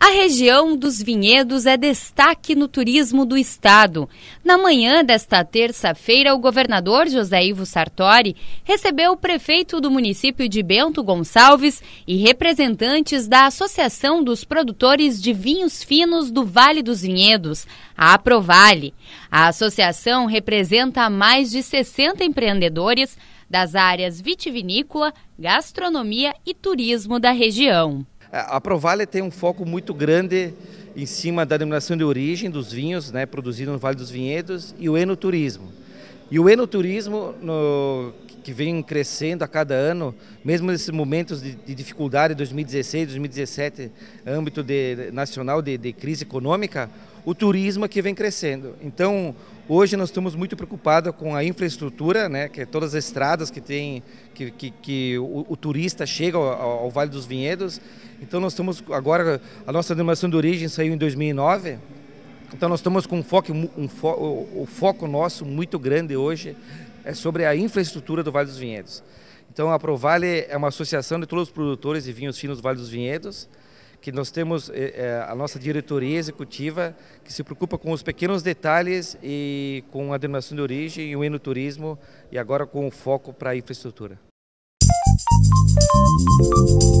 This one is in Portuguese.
A região dos vinhedos é destaque no turismo do estado. Na manhã desta terça-feira, o governador José Ivo Sartori recebeu o prefeito do município de Bento Gonçalves e representantes da Associação dos Produtores de Vinhos Finos do Vale dos Vinhedos, a Aprovale. A associação representa mais de 60 empreendedores das áreas vitivinícola, gastronomia e turismo da região. É, a Provale tem um foco muito grande em cima da denominação de origem dos vinhos, né, produzidos no Vale dos Vinhedos, e o enoturismo. E o enoturismo, no, que vem crescendo a cada ano, mesmo nesses momentos de, de dificuldade, 2016, 2017, âmbito de, nacional de, de, crise econômica, o turismo é que vem crescendo. Então, hoje nós estamos muito preocupados com a infraestrutura, né, que é todas as estradas que tem, que, que, que o, o, turista chega ao, ao, Vale dos Vinhedos. Então, nós estamos agora, a nossa denominação de origem saiu em 2009, então nós estamos com um foco, um fo, o, o foco nosso muito grande hoje é sobre a infraestrutura do Vale dos Vinhedos. Então, a Provale é uma associação de todos os produtores de vinhos finos do Vale dos Vinhedos, que nós temos é, a nossa diretoria executiva, que se preocupa com os pequenos detalhes e com a denominação de origem e o enoturismo, e agora com o foco para a infraestrutura. Música